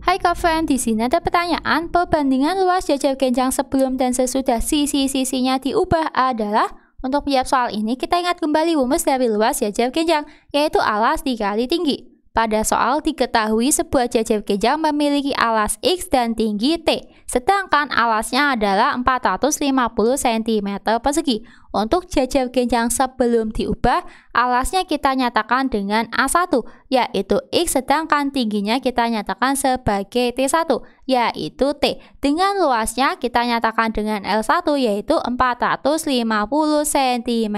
Hai Koven, di sini ada pertanyaan perbandingan luas jajar genjang sebelum dan sesudah sisi-sisinya diubah adalah untuk menjawab soal ini kita ingat kembali rumus dari luas jajar genjang yaitu alas dikali tinggi. Pada soal diketahui sebuah jajar kejang memiliki alas X dan tinggi T, sedangkan alasnya adalah 450 cm persegi. Untuk jajar genjang sebelum diubah, alasnya kita nyatakan dengan A1, yaitu X sedangkan tingginya kita nyatakan sebagai T1, yaitu T. Dengan luasnya kita nyatakan dengan L1, yaitu 450 cm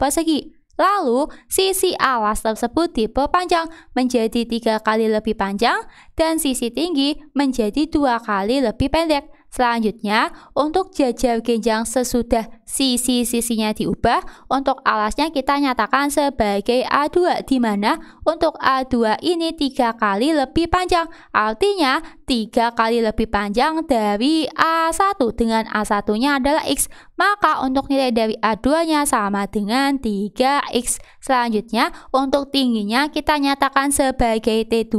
persegi. Lalu, sisi alas tersebut diperpanjang menjadi tiga kali lebih panjang dan sisi tinggi menjadi dua kali lebih pendek. Selanjutnya, untuk jajal genjang sesudah sisi-sisinya diubah, untuk alasnya kita nyatakan sebagai A2, di mana untuk A2 ini tiga kali lebih panjang, artinya tiga kali lebih panjang dari A1, dengan A1-nya adalah X, maka untuk nilai dari A2-nya sama dengan 3X. Selanjutnya, untuk tingginya kita nyatakan sebagai T2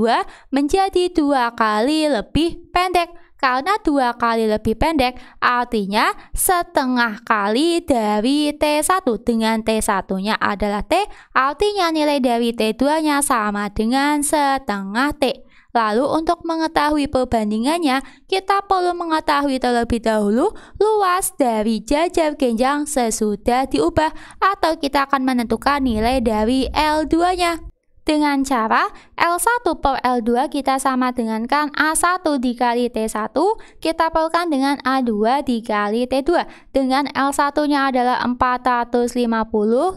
menjadi dua kali lebih pendek karena dua kali lebih pendek, artinya setengah kali dari T1 dengan T1-nya adalah T, artinya nilai dari T2-nya sama dengan setengah T. Lalu untuk mengetahui perbandingannya, kita perlu mengetahui terlebih dahulu luas dari jajar genjang sesudah diubah atau kita akan menentukan nilai dari L2-nya. Dengan cara L1 per L2 kita sama dengan kan A1 dikali T1, kita perlukan dengan A2 dikali T2. Dengan L1-nya adalah 450,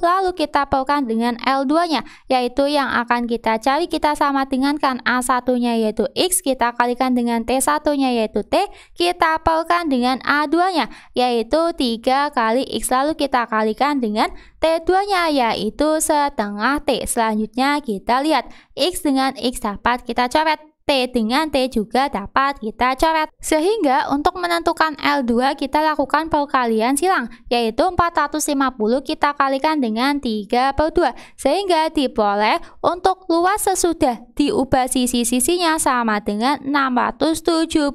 lalu kita perlukan dengan L2-nya, yaitu yang akan kita cari kita sama dengan kan A1-nya yaitu X, kita kalikan dengan T1-nya yaitu T, kita perlukan dengan A2-nya, yaitu 3 kali X, lalu kita kalikan dengan T2-nya, yaitu setengah T. Selanjutnya kita kita lihat. X dengan X dapat kita coret. T dengan T juga dapat kita coret. Sehingga untuk menentukan L2 kita lakukan perkalian silang, yaitu 450 kita kalikan dengan 3 per 2. Sehingga diperoleh untuk luas sesudah diubah sisi-sisinya sama dengan 675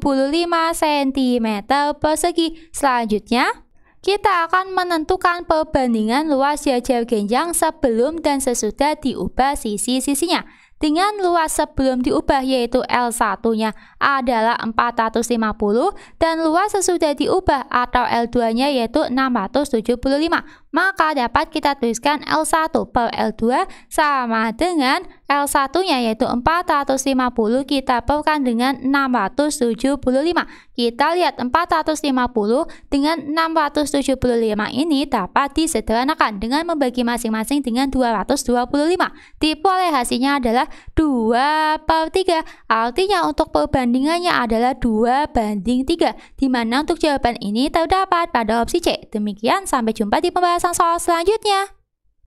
cm persegi. Selanjutnya, kita akan menentukan perbandingan luas jajar genjang sebelum dan sesudah diubah sisi-sisinya. Dengan luas sebelum diubah yaitu L1-nya adalah 450 dan luas sesudah diubah atau L2-nya yaitu 675. Maka dapat kita tuliskan L1 per L2 sama dengan L1-nya yaitu 450 kita perkan dengan 675. Kita lihat 450 dengan 675 ini dapat disederhanakan dengan membagi masing-masing dengan 225. Diperoleh hasilnya adalah 2 per 3. Artinya untuk perbandingannya adalah 2 banding 3. Di mana untuk jawaban ini terdapat pada opsi C. Demikian sampai jumpa di pembahasan soal selanjutnya.